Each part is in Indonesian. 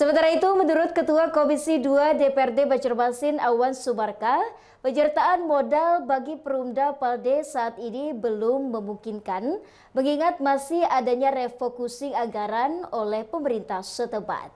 Sementara itu, menurut Ketua Komisi 2 DPRD Banjarmasin Awan Sumarka, penyertaan modal bagi Perumda Palde saat ini belum memungkinkan mengingat masih adanya refocusing anggaran oleh pemerintah setempat.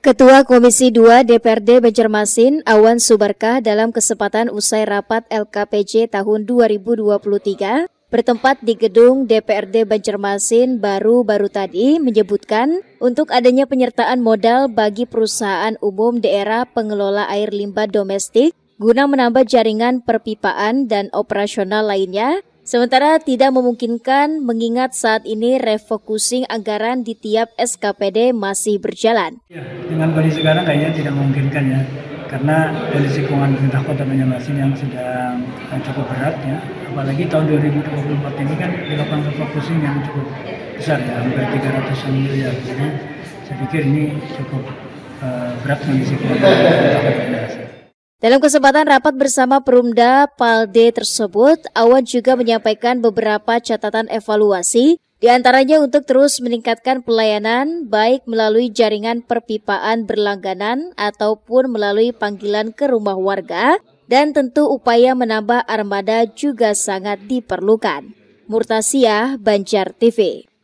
Ketua Komisi 2 DPRD Banjarmasin Awan subarkah dalam kesempatan usai rapat LKPJ tahun 2023 bertempat di gedung DPRD Banjarmasin baru-baru tadi menyebutkan untuk adanya penyertaan modal bagi perusahaan umum daerah pengelola air limbah domestik guna menambah jaringan perpipaan dan operasional lainnya Sementara tidak memungkinkan mengingat saat ini refocusing anggaran di tiap SKPD masih berjalan. Ya, dengan kondisi sekarang kayaknya tidak memungkinkan ya karena kondisi keuangan pemerintah kota Banjarmasin yang sedang cukup berat ya apalagi tahun 2024 ini kan dilakukan refocusing yang cukup besar ya hampir 300 miliar jadi saya pikir ini cukup uh, berat kondisi keuangan pemerintah kota dalam kesempatan rapat bersama Perumda Palde tersebut, Awan juga menyampaikan beberapa catatan evaluasi, di antaranya untuk terus meningkatkan pelayanan baik melalui jaringan perpipaan berlangganan ataupun melalui panggilan ke rumah warga, dan tentu upaya menambah armada juga sangat diperlukan. Murtasia Banjar TV